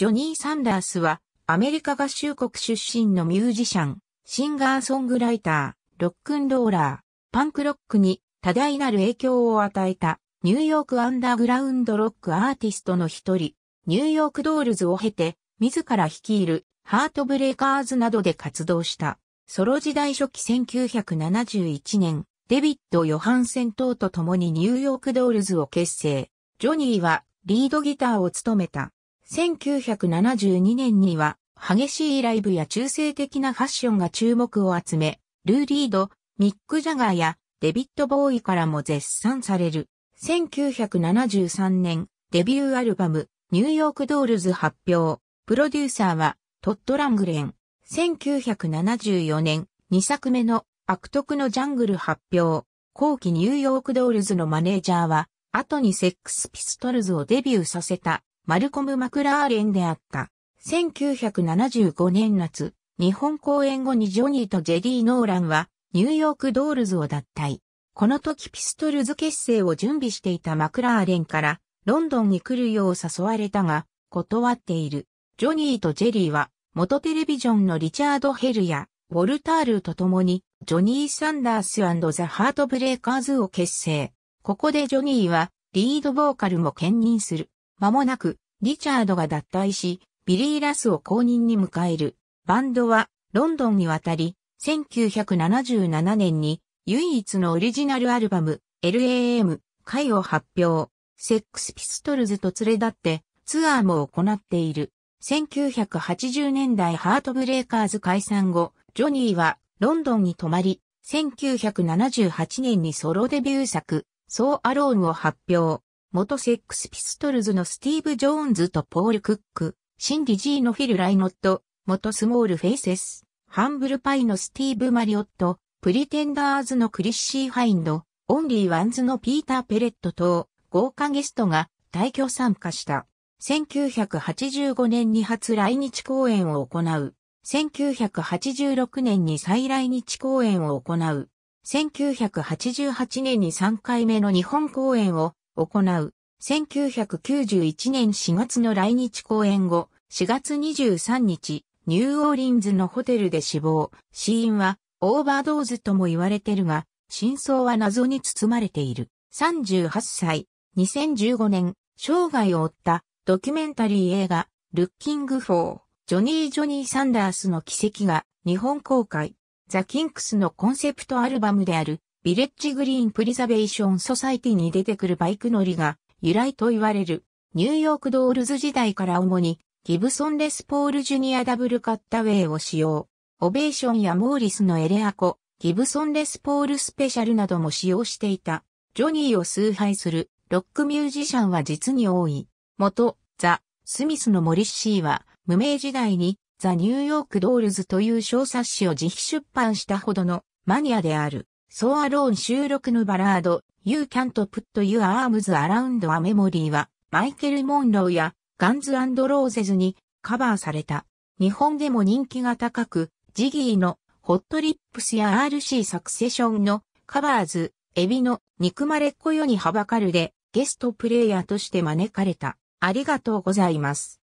ジョニー・サンダースは、アメリカ合衆国出身のミュージシャン、シンガーソングライター、ロックンローラー、パンクロックに多大なる影響を与えた、ニューヨークアンダーグラウンドロックアーティストの一人、ニューヨークドールズを経て、自ら率いる、ハートブレイカーズなどで活動した。ソロ時代初期1971年、デビッド・ヨハンセン等と共にニューヨークドールズを結成。ジョニーはリードギターを務めた。1972年には激しいライブや中性的なファッションが注目を集め、ルー・リード、ミック・ジャガーやデビッド・ボーイからも絶賛される。1973年、デビューアルバム、ニューヨークドールズ発表。プロデューサーは、トット・ラングレン。1974年、2作目の悪徳のジャングル発表。後期ニューヨークドールズのマネージャーは、後にセックスピストルズをデビューさせたマルコム・マクラーレンであった。1975年夏、日本公演後にジョニーとジェリー・ノーランは、ニューヨーク・ドールズを脱退。この時ピストルズ結成を準備していたマクラーレンから、ロンドンに来るよう誘われたが、断っている。ジョニーとジェリーは、元テレビジョンのリチャード・ヘルや、ウォルタールと共に、ジョニー・サンダースザ・ハートブレイカーズを結成。ここでジョニーは、リードボーカルも兼任する。間もなく、リチャードが脱退し、ビリー・ラスを公認に迎える。バンドは、ロンドンに渡り、1977年に、唯一のオリジナルアルバム、LAM、回を発表。セックスピストルズと連れ立って、ツアーも行っている。1980年代ハートブレーカーズ解散後、ジョニーはロンドンに泊まり、1978年にソロデビュー作、ソーアローンを発表。元セックスピストルズのスティーブ・ジョーンズとポール・クック、シンディ・ジーのフィル・ライノット、元スモール・フェイセス、ハンブル・パイのスティーブ・マリオット、プリテンダーズのクリッシー・ハインド、オンリー・ワンズのピーター・ペレット等、豪華ゲストが大挙参加した。1985年に初来日公演を行う。1986年に再来日公演を行う。1988年に3回目の日本公演を行う、1991年4月の来日公演後、4月23日、ニューオーリンズのホテルで死亡、死因はオーバードーズとも言われてるが、真相は謎に包まれている。38歳、2015年、生涯を追ったドキュメンタリー映画、ルッキング・フォー、ジョニー・ジョニー・サンダースの奇跡が日本公開、ザ・キンクスのコンセプトアルバムであるビレッジグリーンプリザベーションソサイティに出てくるバイク乗りが由来と言われるニューヨークドールズ時代から主にギブソンレスポールジュニアダブルカッタウェイを使用。オベーションやモーリスのエレアコ、ギブソンレスポールスペシャルなども使用していた。ジョニーを崇拝するロックミュージシャンは実に多い。元、ザ・スミスのモリッシーは無名時代にザ・ニューヨークドールズという小冊子を自費出版したほどのマニアである。ソアローン収録のバラード、You Can't Put Your Arms Around a Memory は、マイケル・モンローやガンズ・アンド・ローゼズにカバーされた。日本でも人気が高く、ジギーのホットリップスや RC サクセションのカバーズ、エビの憎まれっ子世にはばかるでゲストプレイヤーとして招かれた。ありがとうございます。